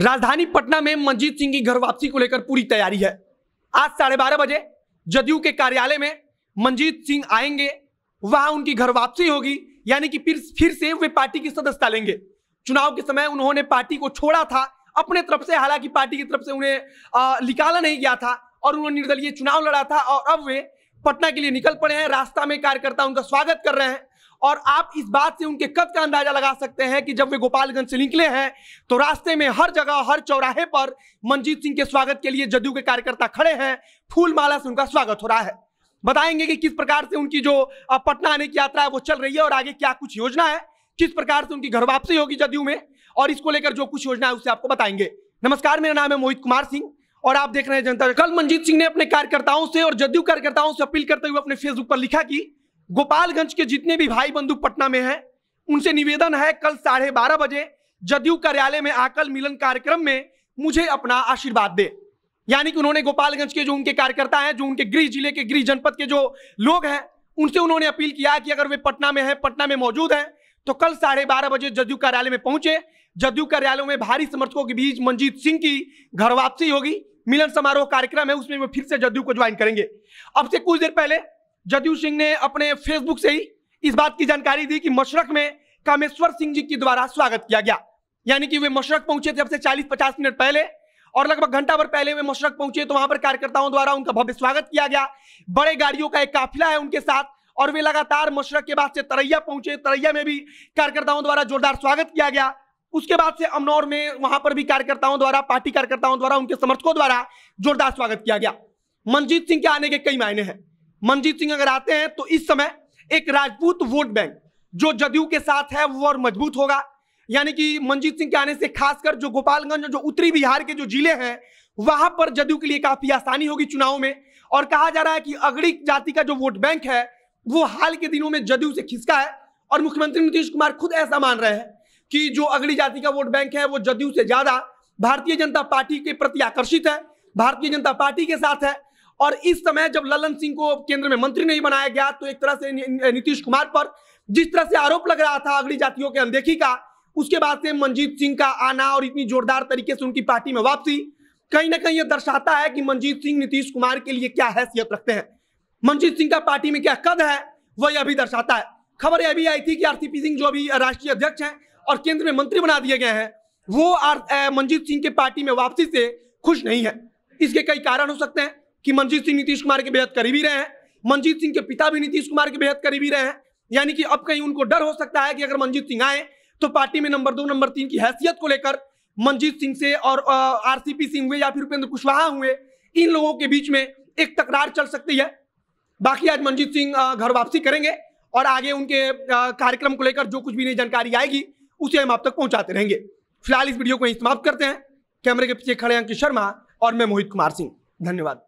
राजधानी पटना में मंजीत सिंह की घर वापसी को लेकर पूरी तैयारी है आज साढ़े बारह बजे जदयू के कार्यालय में मंजीत सिंह आएंगे वहां उनकी घर वापसी होगी यानी कि फिर फिर से वे पार्टी की सदस्यता लेंगे चुनाव के समय उन्होंने पार्टी को छोड़ा था अपने तरफ से हालांकि पार्टी की तरफ से उन्हें निकाला नहीं गया था और उन्होंने निर्दलीय चुनाव लड़ा था और अब वे पटना के लिए निकल पड़े हैं रास्ता में कार्यकर्ता उनका स्वागत कर रहे हैं और आप इस बात से उनके कद का अंदाजा लगा सकते हैं कि जब वे गोपालगंज से निकले हैं तो रास्ते में हर जगह हर चौराहे पर मनजीत सिंह के स्वागत के लिए जदयू के कार्यकर्ता खड़े हैं फूलमाला से उनका स्वागत हो रहा है बताएंगे कि किस प्रकार से उनकी जो पटना आने की यात्रा है वो चल रही है और आगे क्या कुछ योजना है किस प्रकार से उनकी घर वापसी होगी जदयू में और इसको लेकर जो कुछ योजना है उसे आपको बताएंगे नमस्कार मेरा नाम है मोहित कुमार सिंह और आप देख रहे हैं जनता कल मनजीत सिंह ने अपने कार्यकर्ताओं से और जदयू कार्यकर्ताओं से अपील करते हुए अपने फेसबुक पर लिखा कि गोपालगंज के जितने भी भाई बंधु पटना में हैं उनसे निवेदन है कल साढ़े बारह बजे जदयू कार्यालय में आकल मिलन कार्यक्रम में मुझे अपना आशीर्वाद दे यानी कि उन्होंने गोपालगंज के जो उनके कार्यकर्ता हैं जो उनके गृह जिले के गृह जनपद के जो लोग हैं उनसे उन्होंने अपील किया कि अगर वे पटना में हैं पटना में मौजूद हैं तो कल साढ़े बारह बजे जदयू कार्यालय में पहुंचे जदयू कार्यालय में भारी समर्थकों के बीच मंजीत सिंह की घर वापसी होगी मिलन समारोह कार्यक्रम है उसमें वो फिर से जदयू को ज्वाइन करेंगे अब से कुछ देर पहले जदयू सिंह ने अपने फेसबुक से ही इस बात की जानकारी दी कि मशरक में कामेश्वर सिंह जी के द्वारा स्वागत किया गया यानी कि वे मशरक पहुंचे थे अब से चालीस पचास मिनट पहले और लगभग घंटा भर पहले वे मशरक पहुंचे तो वहां पर कार्यकर्ताओं द्वारा उनका भव्य स्वागत किया गया बड़े गाड़ियों का एक काफिला है उनके साथ और वे लगातार मशरक के बाद से तरैया पहुंचे तरैया में भी कार्यकर्ताओं द्वारा जोरदार स्वागत किया गया उसके बाद से अमनौर में वहां पर भी कार्यकर्ताओं द्वारा पार्टी कार्यकर्ताओं द्वारा उनके समर्थकों द्वारा जोरदार स्वागत किया गया मनजीत सिंह के आने के कई मायने हैं मनजीत सिंह अगर आते हैं तो इस समय एक राजपूत वोट बैंक जो जदयू के साथ है वो और मजबूत होगा यानी कि मनजीत सिंह के आने से खासकर जो गोपालगंज जो उत्तरी बिहार के जो जिले हैं वहां पर जदयू के लिए काफी आसानी होगी चुनाव में और कहा जा रहा है कि अगड़ी जाति का जो वोट बैंक है वो हाल के दिनों में जदयू से खिसका है और मुख्यमंत्री नीतीश कुमार खुद ऐसा मान रहे हैं कि जो अगड़ी जाति का वोट बैंक है वो जदयू से ज्यादा भारतीय जनता पार्टी के प्रति आकर्षित है भारतीय जनता पार्टी के साथ है और इस समय जब ललन सिंह को केंद्र में मंत्री नहीं बनाया गया तो एक तरह से नीतीश कुमार पर जिस तरह से आरोप लग रहा था अगली जातियों के अनदेखी का उसके बाद से मंजीत सिंह का आना और इतनी जोरदार तरीके से उनकी पार्टी में वापसी कहीं ना कहीं यह दर्शाता है कि मनजीत सिंह नीतीश कुमार के लिए क्या हैसियत रखते हैं मनजीत सिंह का पार्टी में क्या कद है वह यह भी दर्शाता है खबर यह भी आई थी कि आरसीपी सिंह जो अभी राष्ट्रीय अध्यक्ष हैं और केंद्र में मंत्री बना दिए गए हैं वो मनजीत सिंह के पार्टी में वापसी से खुश नहीं है इसके कई कारण हो सकते हैं कि मनजीत सिंह नीतीश कुमार के बेहद करीबी रहे हैं मनजीत सिंह के पिता भी नीतीश कुमार के बेहद करीबी रहे हैं यानी कि अब कहीं उनको डर हो सकता है कि अगर मनजीत सिंह आए तो पार्टी में नंबर दो नंबर तीन की हैसियत को लेकर मनजीत सिंह से और आरसीपी सिंह हुए या फिर उपेंद्र कुशवाहा हुए इन लोगों के बीच में एक तकरार चल सकती है बाकी आज मनजीत सिंह घर वापसी करेंगे और आगे उनके कार्यक्रम को लेकर जो कुछ भी नई जानकारी आएगी उसे हम आप तक पहुंचाते रहेंगे फिलहाल इस वीडियो को यहीं समाप्त करते हैं कैमरे के पीछे खड़े अंकित शर्मा और मैं मोहित कुमार सिंह धन्यवाद